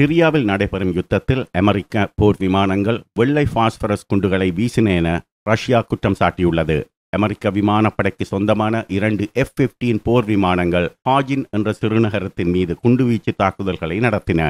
சிரியாவில் நடைபெறும் யுத்தத்தில் அமெரிக்க போர் விமானங்கள் வெள்ளை பாஸ்பரஸ் குண்டுகளை வீசின என ரஷ்யா குற்றம் சாட்டியுள்ளது அமெரிக்க விமானப்படைக்கு சொந்தமான இரண்டு எஃப் பிப்டீன் போர் விமானங்கள் ஹாஜின் என்ற சிறுநகரத்தின் மீது குண்டுவீச்சு தாக்குதல்களை நடத்தின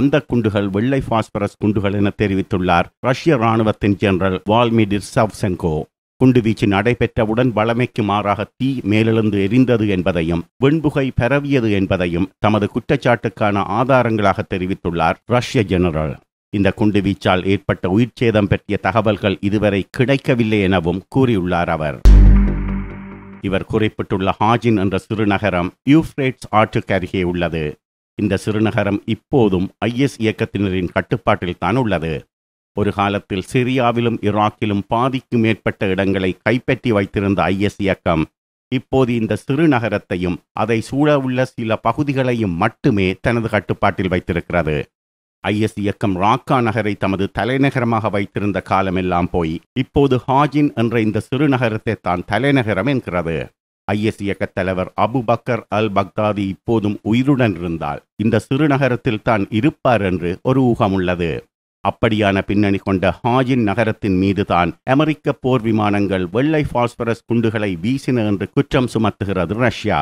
அந்த குண்டுகள் வெள்ளை பாஸ்பரஸ் குண்டுகள் என தெரிவித்துள்ளார் ரஷ்ய ராணுவத்தின் ஜெனரல் வால்மிடிர் சவ்சென்கோ குண்டுவீச்சு நடைபெற்றவுடன் வளமைக்கு மாறாக தீ மேலெழுந்து எரிந்தது என்பதையும் வெண்புகை பரவியது என்பதையும் தமது குற்றச்சாட்டுக்கான ஆதாரங்களாக தெரிவித்துள்ளார் ரஷ்ய ஜெனரல் இந்த குண்டுவீச்சால் ஏற்பட்ட உயிர் சேதம் பற்றிய தகவல்கள் இதுவரை கிடைக்கவில்லை எனவும் கூறியுள்ளார் அவர் இவர் குறிப்பிட்டுள்ள ஹாஜின் என்ற சிறுநகரம் யூஃப்ரேட்ஸ் ஆற்றுக்கு அருகே உள்ளது இந்த சிறுநகரம் இப்போதும் ஐஎஸ் இயக்கத்தினரின் கட்டுப்பாட்டில் தான் உள்ளது ஒரு காலத்தில் சிரியாவிலும் ஈராக்கிலும் பாதிக்கும் மேற்பட்ட இடங்களை கைப்பற்றி வைத்திருந்த ஐஎஸ் இயக்கம் இப்போது இந்த சிறு நகரத்தையும் அதை சூழவுள்ள சில பகுதிகளையும் மட்டுமே தனது கட்டுப்பாட்டில் வைத்திருக்கிறது ஐஎஸ் இயக்கம் ராக்கா நகரை தமது தலைநகரமாக வைத்திருந்த காலமெல்லாம் போய் இப்போது ஹாஜின் என்ற இந்த சிறு நகரத்தை தான் தலைநகரம் என்கிறது ஐஎஸ் இயக்க தலைவர் அபு பக்கர் அல் பக்தாதி இப்போதும் உயிருடன் இருந்தால் இந்த சிறு நகரத்தில் தான் இருப்பார் என்று ஒரு ஊகம் உள்ளது அப்படியான பின்னணி கொண்ட ஹாஜின் நகரத்தின் மீதுதான் அமெரிக்க போர் விமானங்கள் வெள்ளை பாஸ்பரஸ் குண்டுகளை வீசின என்று குற்றம் சுமத்துகிறது ரஷ்யா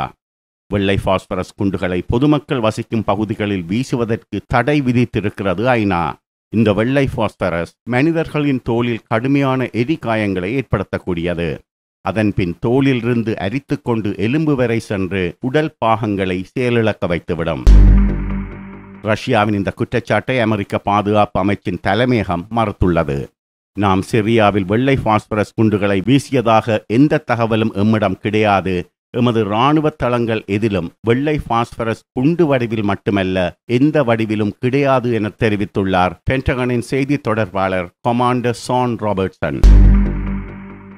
வெள்ளை பாஸ்பரஸ் குண்டுகளை பொதுமக்கள் வசிக்கும் பகுதிகளில் வீசுவதற்கு தடை விதித்திருக்கிறது ஐநா இந்த வெள்ளை பாஸ்பரஸ் மனிதர்களின் தோலில் கடுமையான எரி காயங்களை ஏற்படுத்தக்கூடியது அதன்பின் தோலிலிருந்து அரித்துக்கொண்டு எலும்பு வரை சென்று உடல் பாகங்களை செயலிழக்க வைத்துவிடும் ரஷ்யாவின் இந்த குற்றச்சாட்டை அமெரிக்க பாதுகாப்பு அமைச்சின் தலைமையகம் மறுத்துள்ளது நாம் சிரியாவில் வெள்ளை பாஸ்பரஸ் குண்டுகளை வீசியதாக எந்த தகவலும் எம்மிடம் கிடையாது எமது இராணுவ தளங்கள் எதிலும் வெள்ளை பாஸ்பரஸ் குண்டு வடிவில் மட்டுமல்ல எந்த வடிவிலும் கிடையாது என தெரிவித்துள்ளார் பென்டகனின் செய்தி தொடர்பாளர் கொமாண்டர் சான் ராபர்ட்சன்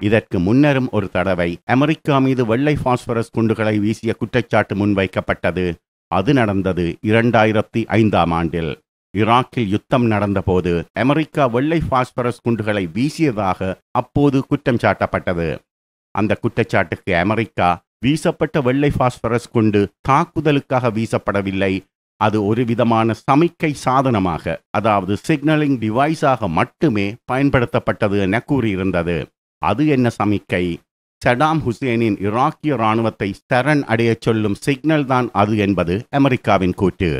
இதற்கு முன்னரும் ஒரு தடவை அமெரிக்கா மீது வெள்ளை பாஸ்பரஸ் குண்டுகளை வீசிய குற்றச்சாட்டு முன்வைக்கப்பட்டது அது நடந்தது இரண்டாயிரத்தி ஐந்தாம் ஆண்டில் ஈராக்கில் யுத்தம் நடந்தபோது அமெரிக்கா வெள்ளை பாஸ்பரஸ் குண்டுகளை வீசியதாக அப்போது குற்றம் சாட்டப்பட்டது அந்த குற்றச்சாட்டுக்கு அமெரிக்கா வீசப்பட்ட வெள்ளை பாஸ்பரஸ் குண்டு தாக்குதலுக்காக வீசப்படவில்லை அது ஒரு விதமான சமிக்கை சாதனமாக அதாவது சிக்னலிங் டிவைஸாக மட்டுமே பயன்படுத்தப்பட்டது என கூறியிருந்தது அது என்ன சமிக்கை சடாம் ஹுசேனின் ஈராக்கிய இராணுவத்தை சரண் அடையச் சொல்லும் சிக்னல் தான் அது என்பது அமெரிக்காவின் கூற்று